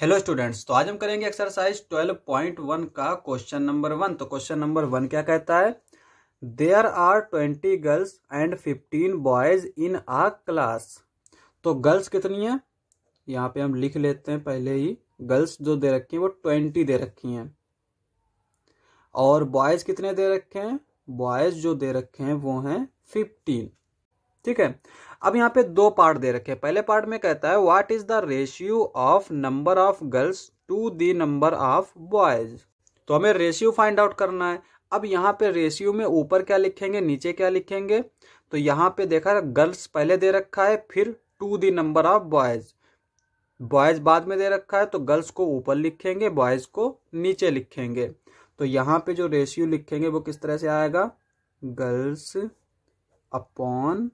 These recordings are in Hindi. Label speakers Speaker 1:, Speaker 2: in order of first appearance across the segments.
Speaker 1: हेलो स्टूडेंट्स तो आज हम करेंगे एक्सरसाइज 12.1 का क्वेश्चन नंबर वन तो क्वेश्चन नंबर वन क्या कहता है there are twenty girls and fifteen boys in a class तो गर्ल्स कितनी हैं यहाँ पे हम लिख लेते हैं पहले ही गर्ल्स जो दे रखी हैं वो ट्वेंटी दे रखी हैं और बॉयज कितने दे रखे हैं बॉयज जो दे रखे हैं वो हैं फिफ्टीन ठीक है अब यहाँ पे दो पार्ट दे रखे हैं पहले पार्ट में कहता है what is the ratio of number of girls to the number of boys तो हमें रेशियो फाइंड आउट करना है अब यहाँ पे रेशियो में ऊपर क्या लिखेंगे नीचे क्या लिखेंगे तो यहाँ पे देखा गर्ल्स पहले दे रखा है फिर to the number of boys boys बाद में दे रखा है तो गर्ल्स को ऊपर लिखेंगे बॉयज को नीचे लिखेंगे तो यहाँ पे जो रेशियो लिखेंगे वो किस तरह से आएगा गर्ल्स अपॉन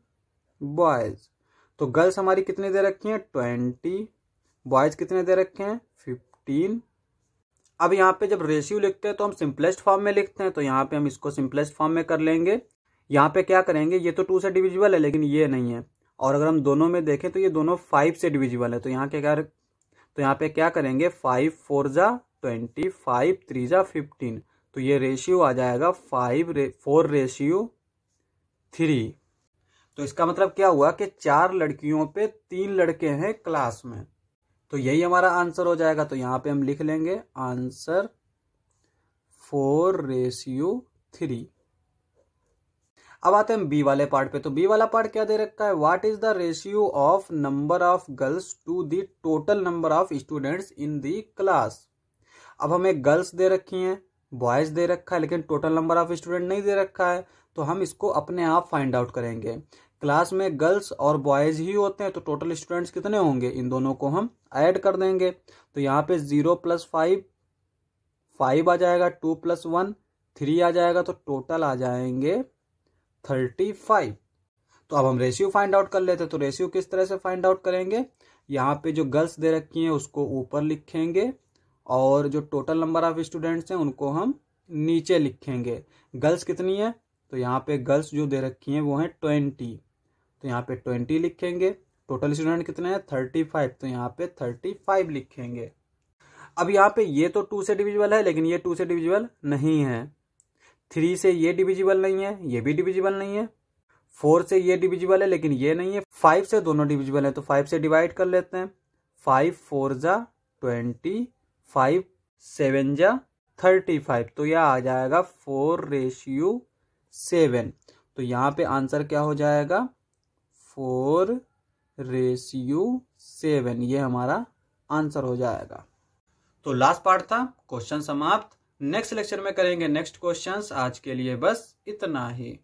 Speaker 1: बॉयज तो गर्ल्स हमारी कितने दे रखी हैं ट्वेंटी बॉयज कितने दे रखे हैं फिफ्टीन अब यहाँ पे जब रेशियो लिखते हैं तो हम सिंपलेस्ट फॉर्म में लिखते हैं तो यहाँ पे हम इसको सिंपलेस्ट फॉर्म में कर लेंगे यहाँ पे क्या करेंगे ये तो टू से डिविजिबल है लेकिन ये नहीं है और अगर हम दोनों में देखें तो ये दोनों फाइव से डिविजिबल है तो यहाँ क्या क्या तो यहाँ पे क्या करेंगे फाइव फोर जा ट्वेंटी फाइव थ्री जा फिफ्टीन तो ये रेशियो आ जाएगा फाइव फोर रेशियो थ्री तो इसका मतलब क्या हुआ कि चार लड़कियों पे तीन लड़के हैं क्लास में तो यही हमारा आंसर हो जाएगा तो यहां पे हम लिख लेंगे आंसर फोर रेशियो थ्री अब आते हैं बी वाले पार्ट पे तो बी वाला पार्ट क्या दे रखा है what is the ratio of number of girls to the total number of students in the class अब हमें गर्ल्स दे रखी हैं बॉयज दे रखा है लेकिन टोटल नंबर ऑफ स्टूडेंट नहीं दे रखा है तो हम इसको अपने आप फाइंड आउट करेंगे क्लास में गर्ल्स और बॉयज ही होते हैं तो टोटल स्टूडेंट्स कितने होंगे इन दोनों को हम ऐड कर देंगे तो यहाँ पे जीरो प्लस फाइव फाइव आ जाएगा टू प्लस वन थ्री आ जाएगा तो टोटल आ जाएंगे थर्टी फाइव तो अब हम रेशियो फाइंड आउट कर लेते हैं तो रेशियो किस तरह से फाइंड आउट करेंगे यहाँ पे जो गर्ल्स दे रखी हैं उसको ऊपर लिखेंगे और जो टोटल नंबर ऑफ स्टूडेंट्स हैं उनको हम नीचे लिखेंगे गर्ल्स कितनी है तो यहाँ पे गर्ल्स जो दे रखी हैं वो हैं ट्वेंटी तो यहाँ पे ट्वेंटी लिखेंगे टोटल स्टूडेंट कितने हैं थर्टी फाइव तो यहाँ पे थर्टी फाइव लिखेंगे अब यहाँ पे ये तो टू से डिविजिबल है लेकिन ये टू से डिविजिबल नहीं है थ्री से ये डिविजिबल नहीं है ये भी डिविजिबल नहीं है फोर से ये डिविजिबल है लेकिन ये नहीं है फाइव से दोनों डिविजिबल है तो फाइव से डिवाइड कर लेते हैं फाइव फोर जा ट्वेंटी फाइव सेवन जा थर्टी फाइव तो यह आ जाएगा फोर रेशियो सेवन तो यहाँ पे आंसर क्या हो जाएगा फोर रेशियो सेवन ये हमारा आंसर हो जाएगा तो लास्ट पार्ट था क्वेश्चन समाप्त नेक्स्ट लेक्चर में करेंगे नेक्स्ट क्वेश्चंस आज के लिए बस इतना ही